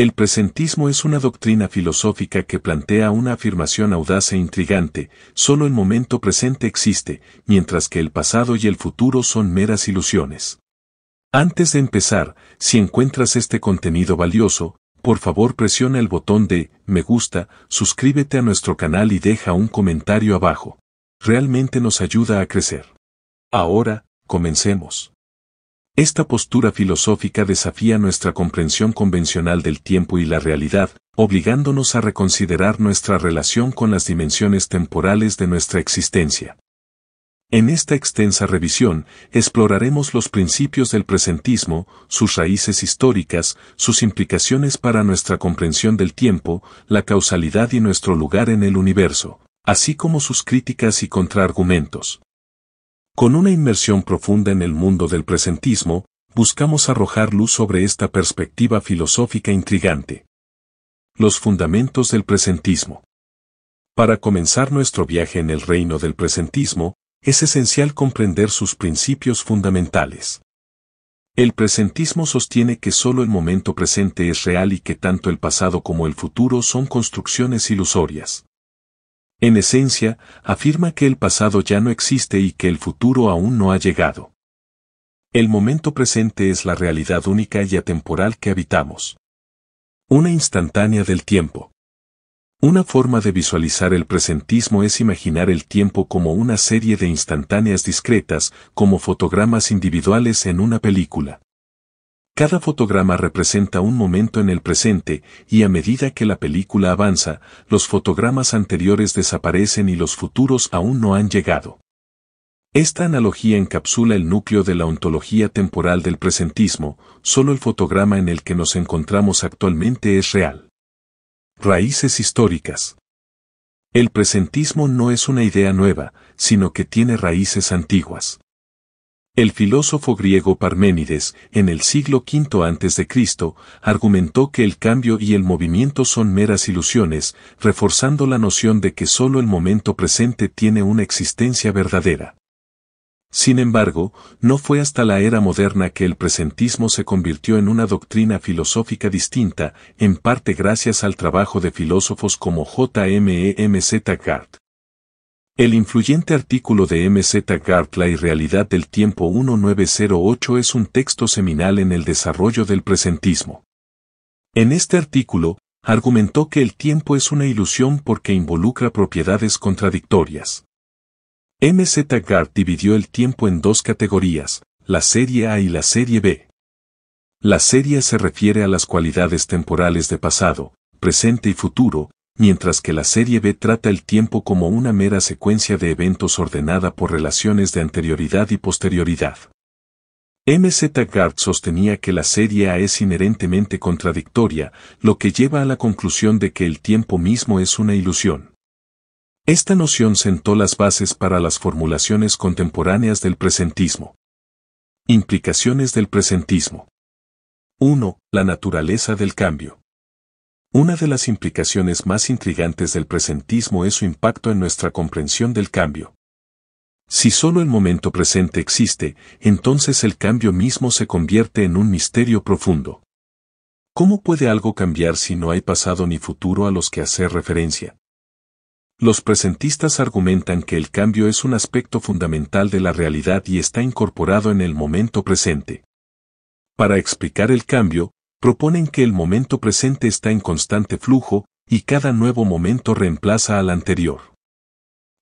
El presentismo es una doctrina filosófica que plantea una afirmación audaz e intrigante, solo el momento presente existe, mientras que el pasado y el futuro son meras ilusiones. Antes de empezar, si encuentras este contenido valioso, por favor presiona el botón de me gusta, suscríbete a nuestro canal y deja un comentario abajo. Realmente nos ayuda a crecer. Ahora, comencemos. Esta postura filosófica desafía nuestra comprensión convencional del tiempo y la realidad, obligándonos a reconsiderar nuestra relación con las dimensiones temporales de nuestra existencia. En esta extensa revisión, exploraremos los principios del presentismo, sus raíces históricas, sus implicaciones para nuestra comprensión del tiempo, la causalidad y nuestro lugar en el universo, así como sus críticas y contraargumentos. Con una inmersión profunda en el mundo del presentismo, buscamos arrojar luz sobre esta perspectiva filosófica intrigante. Los fundamentos del presentismo. Para comenzar nuestro viaje en el reino del presentismo, es esencial comprender sus principios fundamentales. El presentismo sostiene que solo el momento presente es real y que tanto el pasado como el futuro son construcciones ilusorias. En esencia, afirma que el pasado ya no existe y que el futuro aún no ha llegado. El momento presente es la realidad única y atemporal que habitamos. Una instantánea del tiempo. Una forma de visualizar el presentismo es imaginar el tiempo como una serie de instantáneas discretas, como fotogramas individuales en una película. Cada fotograma representa un momento en el presente, y a medida que la película avanza, los fotogramas anteriores desaparecen y los futuros aún no han llegado. Esta analogía encapsula el núcleo de la ontología temporal del presentismo, solo el fotograma en el que nos encontramos actualmente es real. Raíces históricas. El presentismo no es una idea nueva, sino que tiene raíces antiguas. El filósofo griego Parménides, en el siglo V a.C., argumentó que el cambio y el movimiento son meras ilusiones, reforzando la noción de que sólo el momento presente tiene una existencia verdadera. Sin embargo, no fue hasta la era moderna que el presentismo se convirtió en una doctrina filosófica distinta, en parte gracias al trabajo de filósofos como J.M.E.M.Z. Gard. El influyente artículo de M.Z. La Realidad del Tiempo 1908 es un texto seminal en el desarrollo del presentismo. En este artículo, argumentó que el tiempo es una ilusión porque involucra propiedades contradictorias. M.Z. Gart dividió el tiempo en dos categorías, la serie A y la serie B. La serie se refiere a las cualidades temporales de pasado, presente y futuro, mientras que la serie B trata el tiempo como una mera secuencia de eventos ordenada por relaciones de anterioridad y posterioridad. Z. Gard sostenía que la serie A es inherentemente contradictoria, lo que lleva a la conclusión de que el tiempo mismo es una ilusión. Esta noción sentó las bases para las formulaciones contemporáneas del presentismo. Implicaciones del presentismo. 1. La naturaleza del cambio. Una de las implicaciones más intrigantes del presentismo es su impacto en nuestra comprensión del cambio. Si solo el momento presente existe, entonces el cambio mismo se convierte en un misterio profundo. ¿Cómo puede algo cambiar si no hay pasado ni futuro a los que hacer referencia? Los presentistas argumentan que el cambio es un aspecto fundamental de la realidad y está incorporado en el momento presente. Para explicar el cambio, proponen que el momento presente está en constante flujo y cada nuevo momento reemplaza al anterior.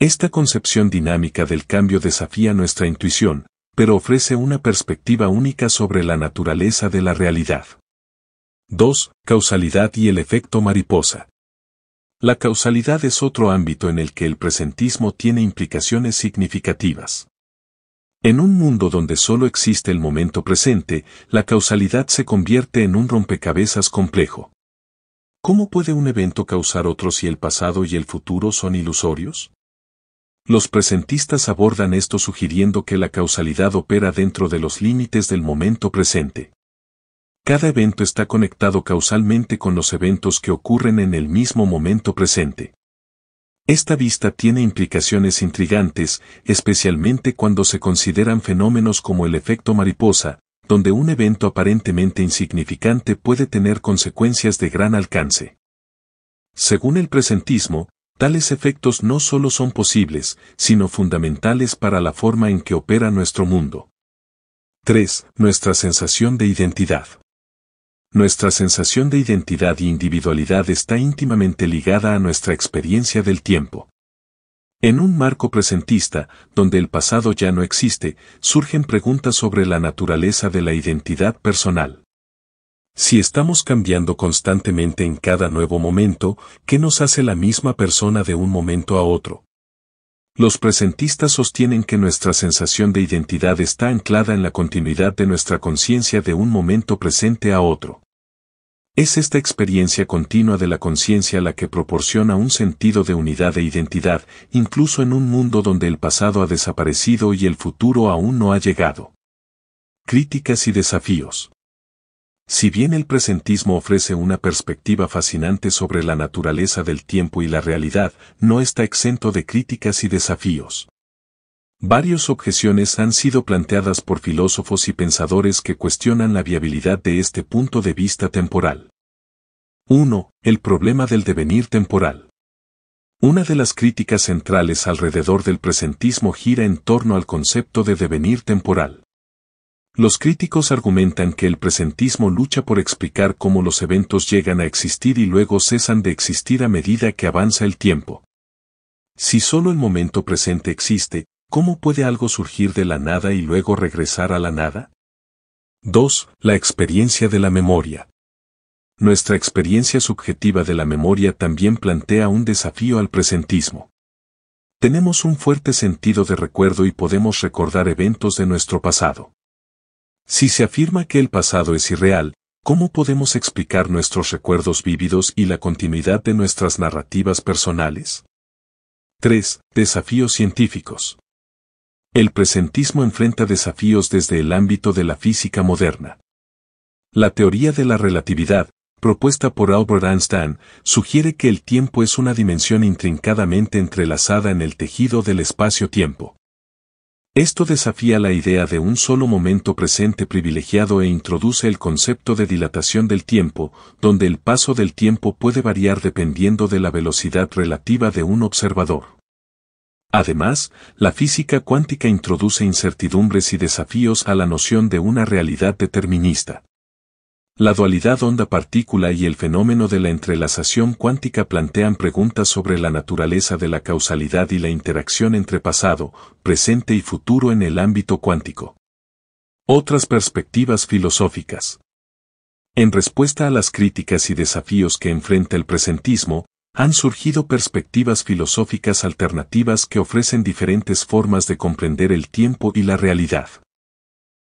Esta concepción dinámica del cambio desafía nuestra intuición, pero ofrece una perspectiva única sobre la naturaleza de la realidad. 2. Causalidad y el efecto mariposa. La causalidad es otro ámbito en el que el presentismo tiene implicaciones significativas. En un mundo donde solo existe el momento presente, la causalidad se convierte en un rompecabezas complejo. ¿Cómo puede un evento causar otro si el pasado y el futuro son ilusorios? Los presentistas abordan esto sugiriendo que la causalidad opera dentro de los límites del momento presente. Cada evento está conectado causalmente con los eventos que ocurren en el mismo momento presente. Esta vista tiene implicaciones intrigantes, especialmente cuando se consideran fenómenos como el efecto mariposa, donde un evento aparentemente insignificante puede tener consecuencias de gran alcance. Según el presentismo, tales efectos no solo son posibles, sino fundamentales para la forma en que opera nuestro mundo. 3. Nuestra sensación de identidad nuestra sensación de identidad e individualidad está íntimamente ligada a nuestra experiencia del tiempo. En un marco presentista, donde el pasado ya no existe, surgen preguntas sobre la naturaleza de la identidad personal. Si estamos cambiando constantemente en cada nuevo momento, ¿qué nos hace la misma persona de un momento a otro? Los presentistas sostienen que nuestra sensación de identidad está anclada en la continuidad de nuestra conciencia de un momento presente a otro. Es esta experiencia continua de la conciencia la que proporciona un sentido de unidad e identidad, incluso en un mundo donde el pasado ha desaparecido y el futuro aún no ha llegado. Críticas y desafíos. Si bien el presentismo ofrece una perspectiva fascinante sobre la naturaleza del tiempo y la realidad, no está exento de críticas y desafíos. Varios objeciones han sido planteadas por filósofos y pensadores que cuestionan la viabilidad de este punto de vista temporal. 1. El problema del devenir temporal. Una de las críticas centrales alrededor del presentismo gira en torno al concepto de devenir temporal. Los críticos argumentan que el presentismo lucha por explicar cómo los eventos llegan a existir y luego cesan de existir a medida que avanza el tiempo. Si solo el momento presente existe, ¿cómo puede algo surgir de la nada y luego regresar a la nada? 2. La experiencia de la memoria. Nuestra experiencia subjetiva de la memoria también plantea un desafío al presentismo. Tenemos un fuerte sentido de recuerdo y podemos recordar eventos de nuestro pasado. Si se afirma que el pasado es irreal, ¿cómo podemos explicar nuestros recuerdos vívidos y la continuidad de nuestras narrativas personales? 3. Desafíos científicos. El presentismo enfrenta desafíos desde el ámbito de la física moderna. La teoría de la relatividad, propuesta por Albert Einstein, sugiere que el tiempo es una dimensión intrincadamente entrelazada en el tejido del espacio-tiempo. Esto desafía la idea de un solo momento presente privilegiado e introduce el concepto de dilatación del tiempo, donde el paso del tiempo puede variar dependiendo de la velocidad relativa de un observador. Además, la física cuántica introduce incertidumbres y desafíos a la noción de una realidad determinista. La dualidad onda-partícula y el fenómeno de la entrelazación cuántica plantean preguntas sobre la naturaleza de la causalidad y la interacción entre pasado, presente y futuro en el ámbito cuántico. Otras perspectivas filosóficas. En respuesta a las críticas y desafíos que enfrenta el presentismo, han surgido perspectivas filosóficas alternativas que ofrecen diferentes formas de comprender el tiempo y la realidad.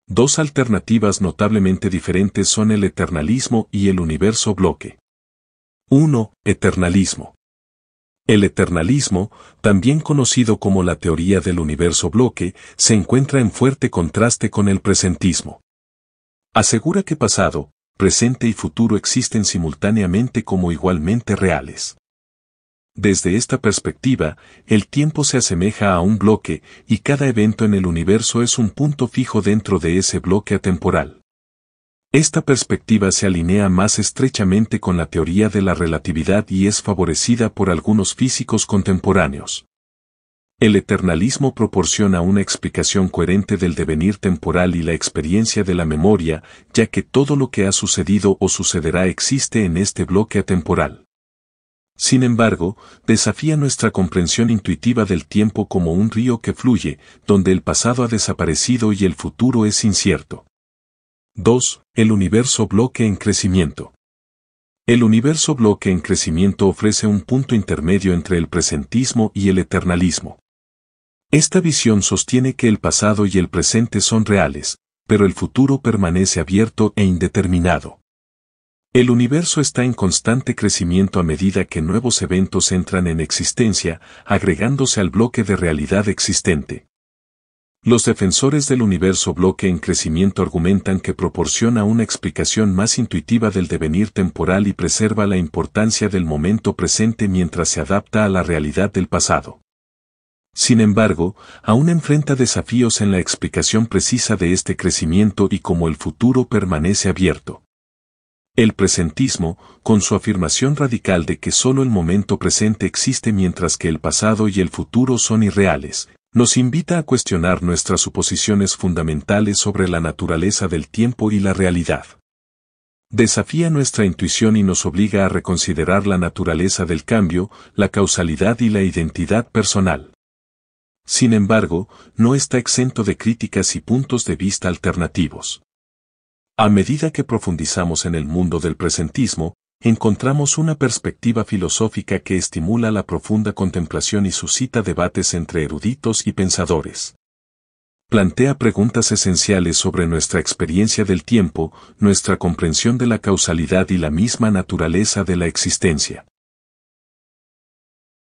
Dos alternativas notablemente diferentes son el eternalismo y el universo bloque. 1. Eternalismo. El eternalismo, también conocido como la teoría del universo bloque, se encuentra en fuerte contraste con el presentismo. Asegura que pasado, presente y futuro existen simultáneamente como igualmente reales. Desde esta perspectiva, el tiempo se asemeja a un bloque, y cada evento en el universo es un punto fijo dentro de ese bloque atemporal. Esta perspectiva se alinea más estrechamente con la teoría de la relatividad y es favorecida por algunos físicos contemporáneos. El eternalismo proporciona una explicación coherente del devenir temporal y la experiencia de la memoria, ya que todo lo que ha sucedido o sucederá existe en este bloque atemporal. Sin embargo, desafía nuestra comprensión intuitiva del tiempo como un río que fluye, donde el pasado ha desaparecido y el futuro es incierto. 2. El universo bloque en crecimiento. El universo bloque en crecimiento ofrece un punto intermedio entre el presentismo y el eternalismo. Esta visión sostiene que el pasado y el presente son reales, pero el futuro permanece abierto e indeterminado. El universo está en constante crecimiento a medida que nuevos eventos entran en existencia, agregándose al bloque de realidad existente. Los defensores del universo bloque en crecimiento argumentan que proporciona una explicación más intuitiva del devenir temporal y preserva la importancia del momento presente mientras se adapta a la realidad del pasado. Sin embargo, aún enfrenta desafíos en la explicación precisa de este crecimiento y cómo el futuro permanece abierto. El presentismo, con su afirmación radical de que sólo el momento presente existe mientras que el pasado y el futuro son irreales, nos invita a cuestionar nuestras suposiciones fundamentales sobre la naturaleza del tiempo y la realidad. Desafía nuestra intuición y nos obliga a reconsiderar la naturaleza del cambio, la causalidad y la identidad personal. Sin embargo, no está exento de críticas y puntos de vista alternativos. A medida que profundizamos en el mundo del presentismo, encontramos una perspectiva filosófica que estimula la profunda contemplación y suscita debates entre eruditos y pensadores. Plantea preguntas esenciales sobre nuestra experiencia del tiempo, nuestra comprensión de la causalidad y la misma naturaleza de la existencia.